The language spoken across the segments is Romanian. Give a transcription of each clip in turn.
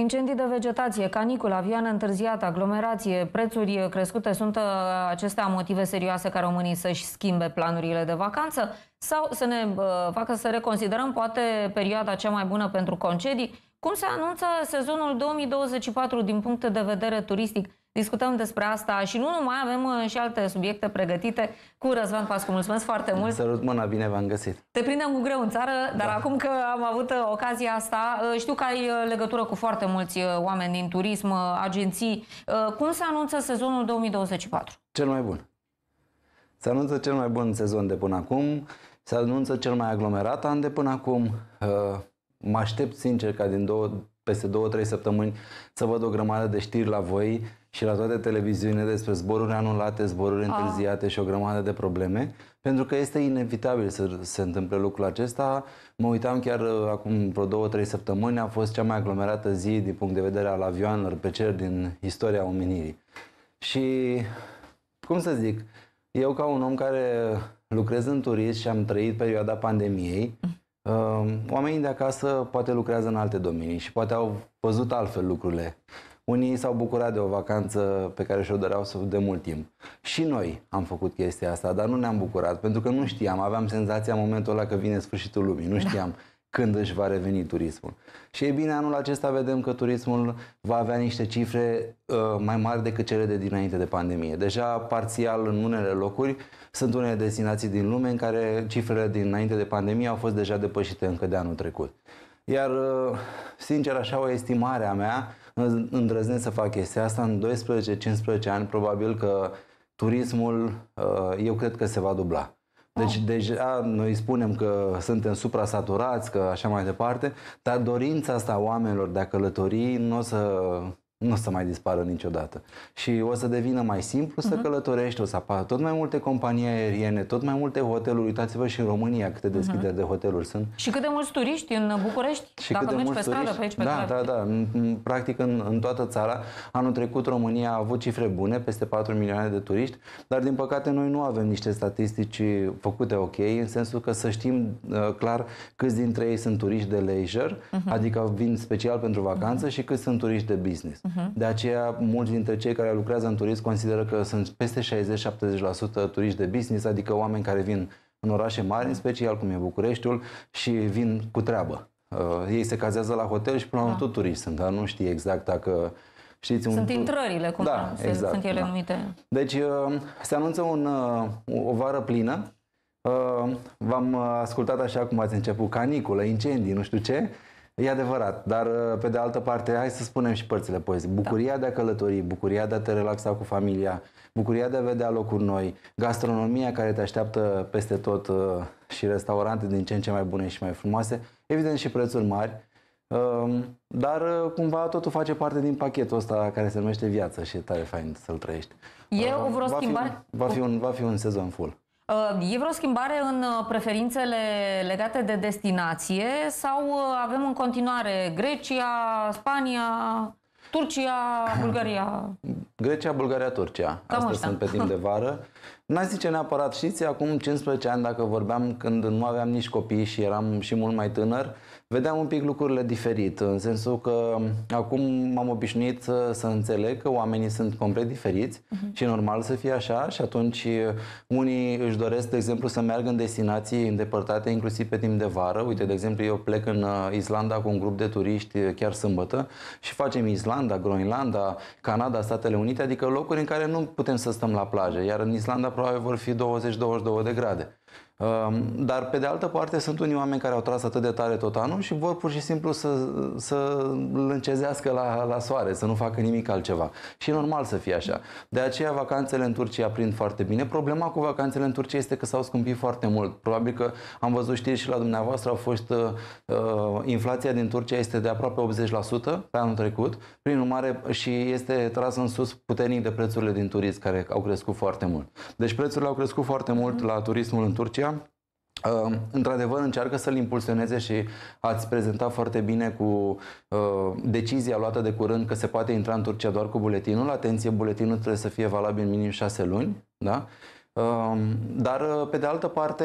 Incendii de vegetație, canicul, avion întârziat, aglomerație, prețuri crescute sunt uh, acestea motive serioase ca românii să-și schimbe planurile de vacanță sau să ne uh, facă să reconsiderăm poate perioada cea mai bună pentru concedii. Cum se anunță sezonul 2024 din punct de vedere turistic? Discutăm despre asta și nu numai, avem uh, și alte subiecte pregătite cu Răzvan Pascu. Mulțumesc foarte mult! Sărut mâna, bine v-am găsit! Te prindem cu greu în țară, dar da. acum că am avut uh, ocazia asta, uh, știu că ai legătură cu foarte mulți oameni din turism, agenții. Cum se anunță sezonul 2024? Cel mai bun. Se anunță cel mai bun sezon de până acum, se anunță cel mai aglomerat an de până acum. Mă aștept sincer ca din peste două, trei săptămâni să văd o grămadă de știri la voi și la toate televiziunile despre zboruri anulate, zboruri ah. întârziate și o grămadă de probleme, pentru că este inevitabil să se întâmple lucrul acesta. Mă uitam chiar uh, acum vreo două, trei săptămâni, a fost cea mai aglomerată zi din punct de vedere al avioanelor pe cer din istoria omenirii. Și, cum să zic, eu ca un om care lucrez în turism și am trăit perioada pandemiei, mhm. Ehm, oamenii de acasă poate lucrează în alte domenii și poate au văzut altfel lucrurile. Unii s-au bucurat de o vacanță pe care și-o doreau să de mult timp. Și noi am făcut chestia asta, dar nu ne-am bucurat pentru că nu știam, aveam senzația în momentul ăla că vine sfârșitul lumii, nu da. știam. Da când își va reveni turismul. Și e bine, anul acesta vedem că turismul va avea niște cifre uh, mai mari decât cele de dinainte de pandemie. Deja parțial în unele locuri sunt unele destinații din lume în care cifrele dinainte de pandemie au fost deja depășite încă de anul trecut. Iar, uh, sincer, așa o estimare a mea, îndrăznesc să fac chestia asta, în 12-15 ani probabil că turismul uh, eu cred că se va dubla. Deci deja deci, noi spunem că suntem supra saturați, că așa mai departe, dar dorința asta a oamenilor de a călători nu o să nu o să mai dispară niciodată. Și o să devină mai simplu să uh-huh. călătorești, o să apară tot mai multe companii aeriene, tot mai multe hoteluri. Uitați-vă și în România câte mhm. deschideri uh-huh. de hoteluri sunt. Și câte mulți turiști în București, și dacă cât mergi pe stradă, pe aici, pe Da, da, da. Practic în, în toată țara. Anul trecut România a avut cifre bune, peste 4 milioane de turiști, dar din păcate noi nu avem niște statistici făcute ok, în sensul că să știm uh, clar câți dintre ei sunt turiști de leisure, uh-huh. adică vin special pentru vacanță uh-huh. și câți sunt turiști de business. Uh-huh. De aceea, mulți dintre cei care lucrează în turism consideră că sunt peste 60-70% turiști de business, adică oameni care vin în orașe mari, în special cum e Bucureștiul, și vin cu treabă. Uh, ei se cazează la hotel și până la da. turiști sunt, dar nu știi exact dacă Știți, un... Sunt intrările, cum da, se, exact, sunt ele da. numite. Deci uh, se anunță un, uh, o vară plină. Uh, v-am ascultat așa cum ați început, caniculă, incendii, nu știu ce. E adevărat, dar uh, pe de altă parte, hai să spunem și părțile poezii. Da. Bucuria da. de a călători, bucuria de a te relaxa cu familia, bucuria de a vedea locuri noi, gastronomia care te așteaptă peste tot uh, și restaurante din ce în ce mai bune și mai frumoase, evident și prețuri mari, um, dar uh, cumva totul face parte din pachetul ăsta care se numește viață și e tare fain să-l trăiești. Eu vreo va schimbare? Fi un, va, fi un, va fi un sezon full. Uh, e vreo schimbare în uh, preferințele legate de destinație sau uh, avem în continuare Grecia, Spania, Turcia, Bulgaria? Grecia, Bulgaria, Turcia. Cam Astea sunt pe timp de vară. N-aș zice neapărat, știți, acum 15 ani, dacă vorbeam când nu aveam nici copii și eram și mult mai tânăr, vedeam un pic lucrurile diferit, în sensul că um, acum m-am obișnuit să, uh, să înțeleg că oamenii sunt complet diferiți uh-huh. și normal să fie așa și atunci uh, unii își doresc, de exemplu, să meargă în destinații îndepărtate, inclusiv pe timp de vară. Uite, de exemplu, eu plec în uh, Islanda cu un grup de turiști chiar sâmbătă și facem Islanda, Groenlanda, Canada, Statele Unite, adică locuri în care nu putem să stăm la plajă, iar în Islanda probabil vor fi 20-22 de grade. Dar, pe de altă parte, sunt unii oameni care au tras atât de tare tot anul și vor pur și simplu să, să lâncezească la, la soare, să nu facă nimic altceva. Și e normal să fie așa. De aceea, vacanțele în Turcia prind foarte bine. Problema cu vacanțele în Turcia este că s-au scumpit foarte mult. Probabil că am văzut știri și la dumneavoastră, au fost uh, uh inflația din Turcia este de aproape 80% pe anul trecut, prin urmare și este tras în sus puternic de prețurile din turism, care au crescut foarte mult. Deci prețurile au crescut foarte mult la turismul în Turcia, Uh, într-adevăr, încearcă să-l impulsioneze și ați prezentat foarte bine cu uh, decizia luată de curând că se poate intra în Turcia doar cu buletinul. Atenție, buletinul trebuie să fie valabil minim șase luni, da? Ehm, dar, eh, pe de altă parte,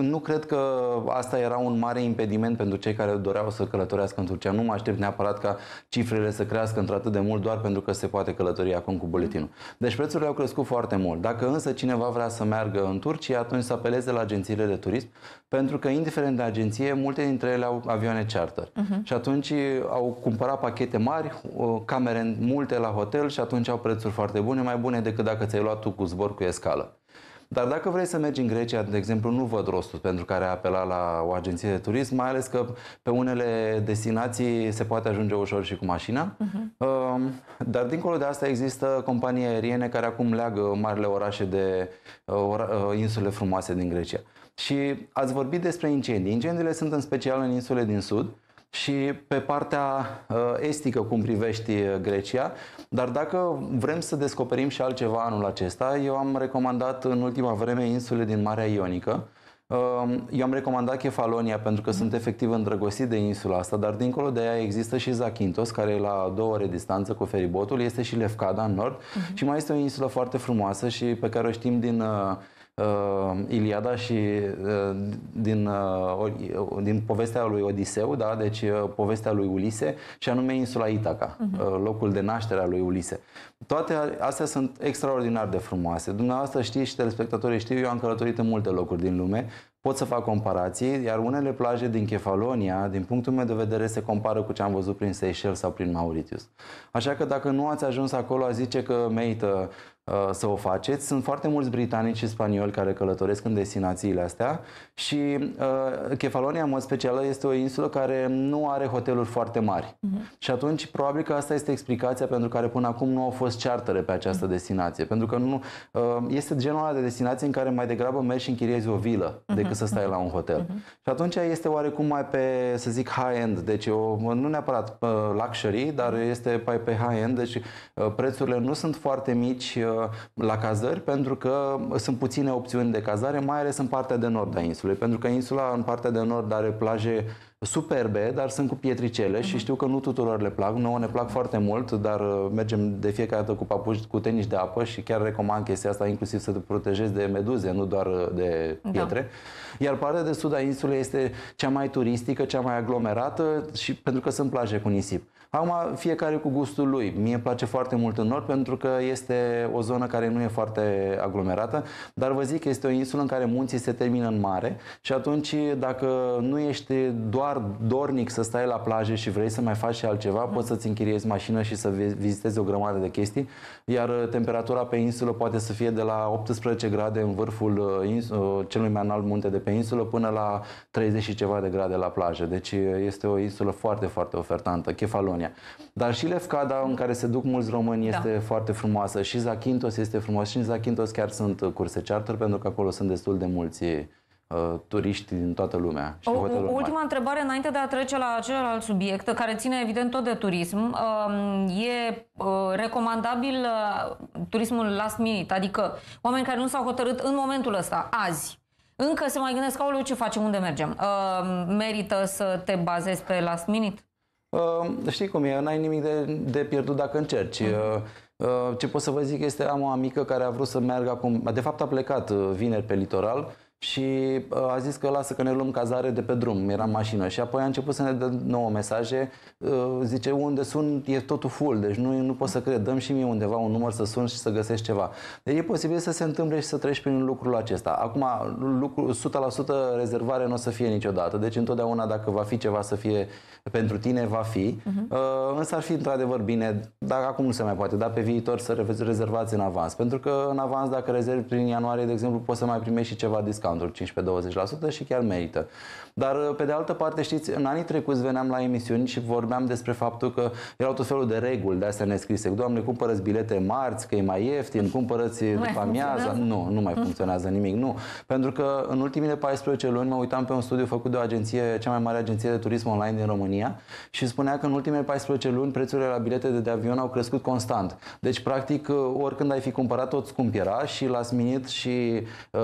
nu cred că asta era un mare impediment pentru cei care doreau să călătorească în Turcia. Nu mă aștept neapărat ca cifrele să crească într-atât de mult doar pentru că se poate călători acum cu buletinul. Deci prețurile au crescut foarte mult. Dacă însă cineva vrea să meargă în Turcia, atunci să apeleze la agențiile de turism, pentru că, indiferent de agenție, multe dintre ele au avioane charter. Uh-huh. Și atunci eh, au cumpărat pachete mari, camere multe la hotel și atunci au prețuri foarte bune, mai bune decât dacă ți-ai luat tu cu zbor cu escală. Dar dacă vrei să mergi în Grecia, de exemplu, nu văd rostul pentru care apela la o agenție de turism, mai ales că pe unele destinații se poate ajunge ușor și cu mașina. Uh-huh. Dar dincolo de asta există companii aeriene care acum leagă marile orașe de uh, uh, insule frumoase din Grecia. Și ați vorbit despre incendii. Incendiile sunt în special în insule din sud, și pe partea uh, estică cum privești uh, Grecia. Dar dacă vrem să descoperim și altceva anul acesta, eu am recomandat în ultima vreme insule din Marea Ionică. Uh, eu am recomandat Kefalonia pentru că sunt efectiv îndrăgostit de insula asta, dar dincolo de ea există și Zakynthos, care e la două ore distanță cu feribotul, este și Lefkada în nord uh-huh. și mai este o insulă foarte frumoasă și pe care o știm din uh, Iliada și uh, din, uh, uh, din povestea lui Odiseu, da? deci uh, povestea lui Ulise, și anume insula Itaca, uh-huh. uh, locul de naștere a lui Ulise. Toate astea sunt extraordinar de frumoase. Dumneavoastră știți și telespectatorii știu, eu am călătorit în multe locuri din lume pot să fac comparații, iar unele plaje din Kefalonia, din punctul meu de vedere, se compară cu ce am văzut prin Seychelles sau prin Mauritius. Așa că dacă nu ați ajuns acolo, a zice că merită uh, să o faceți. Sunt foarte mulți britanici și spanioli care călătoresc în destinațiile astea și uh, Kefalonia, în mod special, este o insulă care nu are hoteluri foarte mari. Uh-huh. Și atunci, probabil că asta este explicația pentru care până acum nu au fost chartere pe această mhm. destinație. Pentru că nu uh, este genul ăla de destinație în care mai degrabă mergi și închiriezi o vilă uh-huh. decât decât să stai la un hotel. Mhm. Și atunci este oarecum mai pe, să zic, high-end, deci o, nu neapărat uh, luxury, dar mhm. este mai pe high-end, deci uh, prețurile nu sunt foarte mici uh, la cazări pentru că sunt puține opțiuni de cazare, mai ales în partea de nord a insulei, pentru că insula în partea de nord are plaje superbe, dar sunt cu pietricele uh-huh. și mhm. știu că nu tuturor le plac. Nouă ne plac foarte mult, dar uh, mergem de fiecare dată cu papuși, cu tenis de apă și chiar recomand chestia asta, inclusiv să te protejezi de meduze, nu doar uh, de da. pietre. Da. Iar partea de sud a insulei este cea mai turistică, cea mai aglomerată și pentru că sunt plaje cu nisip. Acum, fiecare cu gustul lui. Mie îmi place foarte mult în nord pentru că este o zonă care nu e foarte aglomerată, dar vă zic că este o insulă în care munții se termină în mare și atunci dacă nu ești doar doar dornic să stai la plajă și vrei să mai faci și altceva, da. poți să-ți închiriezi mașină și să vizitezi o grămadă de chestii, iar uh, temperatura pe insulă poate să fie de la 18 grade în vârful uh, uh, celui mai înalt munte de pe insulă până la 30 și ceva de grade la plajă. Deci este o insulă foarte, foarte ofertantă, Kefalonia. Dar și Lefkada, în care se duc mulți români, da. este da. foarte frumoasă. Și Zakynthos este frumos. Și în Zakynthos chiar sunt curse charter, pentru că acolo sunt destul de mulți Uh, turiști din toată lumea. Și o, ultima întrebare înainte de a trece la celălalt subiect, care ține evident tot de turism. Um, e uh, recomandabil uh, turismul last minute, adică oameni care nu s-au hotărât în momentul ăsta, azi, încă se mai gândesc, au ce facem, unde mergem? Um, merită să te bazezi pe last minute? Um, știi cum e, n-ai nimic de, de pierdut dacă încerci. Uh-huh. Ce pot să vă zic este, am o amică care a vrut să meargă acum, de fapt a plecat vineri pe litoral, și uh, a zis că lasă că ne luăm cazare de pe drum, era mașină și apoi a început să ne dă nouă mesaje, uh, zice unde sunt e totul full, deci nu, nu pot să cred, dăm și mie undeva un număr să sun și să găsești ceva. Deci e posibil să se întâmple și să treci prin lucrul acesta. Acum, lucru, 100% rezervare nu o să fie niciodată, deci întotdeauna dacă va fi ceva să fie pentru tine, va fi, uh-huh. însă ar fi într-adevăr bine, dacă acum nu se mai poate, dar pe viitor să rezervați în avans, pentru că în avans dacă rezervi prin ianuarie, de exemplu, poți să mai primești și ceva discount roundul 15-20% și chiar merită. Dar uh, pe de altă parte, știți, în anii trecuți veneam la emisiuni și vorbeam despre faptul că erau tot felul de reguli de astea nescrise. Doamne, cumpărăți bilete marți, că e mai ieftin, cumpărăți nu după amiază. Nu, nu mai funcționează nimic, nu. Pentru că în ultimele 14 luni mă uitam pe un studiu făcut de o agenție, cea mai mare agenție de turism online din România și spunea că în ultimele 14 luni prețurile la bilete de, de avion au crescut constant. Deci, practic, uh, oricând ai fi cumpărat, tot scumpiera și la minute și uh,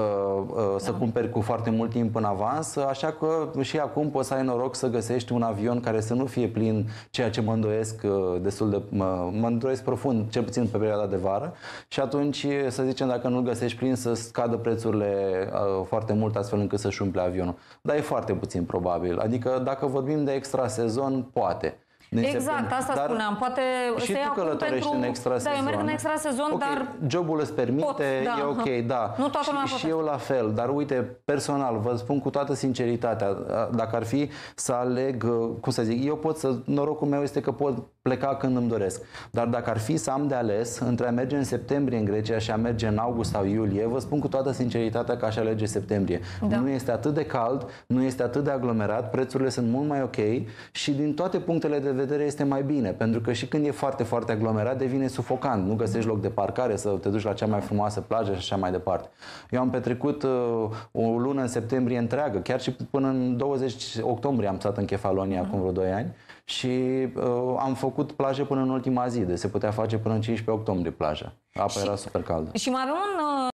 uh, să cumperi cu foarte mult timp în avans, așa că și acum poți să ai noroc să găsești un avion care să nu fie plin, ceea ce mă îndoiesc uh, destul de... mă, mă îndoiesc profund, cel puțin pe perioada de vară și atunci, uh, să zicem, dacă nu-l găsești plin, să scadă prețurile uh, foarte mult astfel încât să-și umple avionul. Dar e foarte puțin probabil. Adică dacă vorbim de extra sezon, poate. Exact, asta dar spuneam. Poate și tu călătorești pentru... în extra sezon. Da, eu merg în extra sezon, okay, dar... Jobul îți permite, pot, da, e ok, da. Nu toată lumea și, și eu la fel, dar uite, personal, vă spun cu toată sinceritatea, dacă ar fi să aleg, uh, cum să zic, eu pot să, norocul meu este că pot pleca când îmi doresc. Dar dacă ar fi să am de ales între a merge în septembrie în Grecia și a merge în august sau iulie, vă spun cu toată sinceritatea că aș alege septembrie. Da. Nu este atât de cald, nu este atât de aglomerat, prețurile sunt mult mai ok și din toate punctele de vedere este mai bine, pentru că și când e foarte, foarte aglomerat devine sufocant, nu găsești loc de parcare să te duci la cea mai frumoasă plajă și așa mai departe. Eu am petrecut uh, o lună în septembrie întreagă, chiar și până în 20 octombrie am stat în Kefalonia acum vreo 2 ani și uh, am făcut plajă până în ultima zi, de deci se putea face până în 15 octombrie plaja. Apa și, era super caldă. Și mai rămân uh,